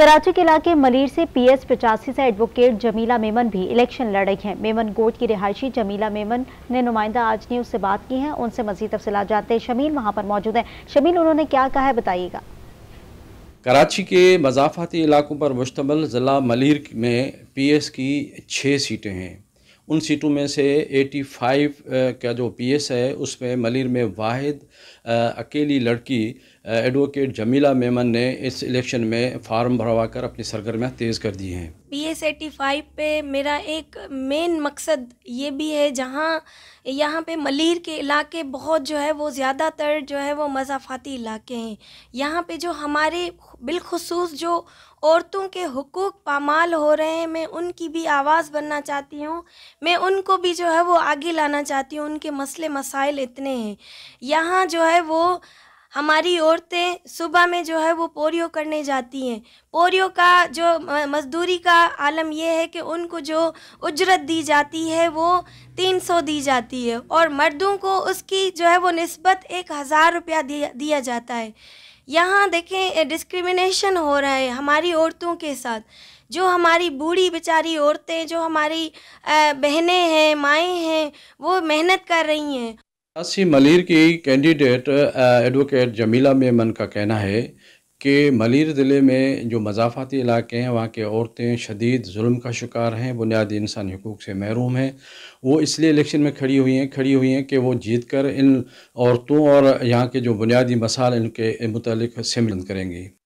कराची के इलाके मलीर से पीएस पचासी से एडवोकेट जमीला मेमन भी इलेक्शन लड़ रही हैं मेमन गोट की रिहायशी जमीला मेमन ने नुमाइंदा आज न्यूज से बात की है उनसे मजीद तफसला जानते हैं शमील वहां पर मौजूद हैं शमील उन्होंने क्या कहा है बताइएगा कराची के मजाफाती इलाकों पर मुश्तमल ज़िला मलिर में पीएस की छः सीटें हैं उन सीटों में से 85 का जो पीएस है उसमें मलिर में वाहिद अकेली लड़की एडवोकेट जमीला मेमन ने इस इलेक्शन में फार्म भरवा कर अपनी सरगर्मियाँ तेज़ कर दी हैं पी एस एटी फाइव पे मेरा एक मेन मकसद ये भी है जहाँ यहाँ पे मलिर के इलाके बहुत जो है वो ज़्यादातर जो है वो मजाफाती इलाके हैं यहाँ पे जो हमारे बिलखसूस जो औरतों के हकूक़ पामाल हो रहे हैं मैं उनकी भी आवाज़ बनना चाहती हूँ मैं उनको भी जो है वो आगे लाना चाहती हूँ उनके मसले मसाइल इतने हैं यहाँ जो है वो हमारी औरतें सुबह में जो है वो पोरियो करने जाती हैं पोरियो का जो मज़दूरी का आलम यह है कि उनको जो उजरत दी जाती है वो तीन सौ दी जाती है और मर्दों को उसकी जो है वो नस्बत एक हज़ार रुपया दिया दिया जाता है यहाँ देखें डिस्क्रिमिनेशन हो रहा है हमारी औरतों के साथ जो हमारी बूढ़ी बेचारी औरतें जो हमारी बहनें हैं माएँ हैं वो मेहनत कर रही हैं अस्सी मलिर की कैंडिडेट एडवोकेट जमीला मेमन का कहना है कि मलिर ज़िले में जो मजाफाती इलाके हैं वहाँ के औरतें शदीद जुल्म का शिकार हैं बुनियादी इंसानी हकूक़ से महरूम हैं वो इसलिए इलेक्शन में खड़ी हुई हैं खड़ी हुई हैं कि वो जीत कर इन औरतों और यहाँ के जो बुनियादी मसाल इनके मतलब सिमरन करेंगी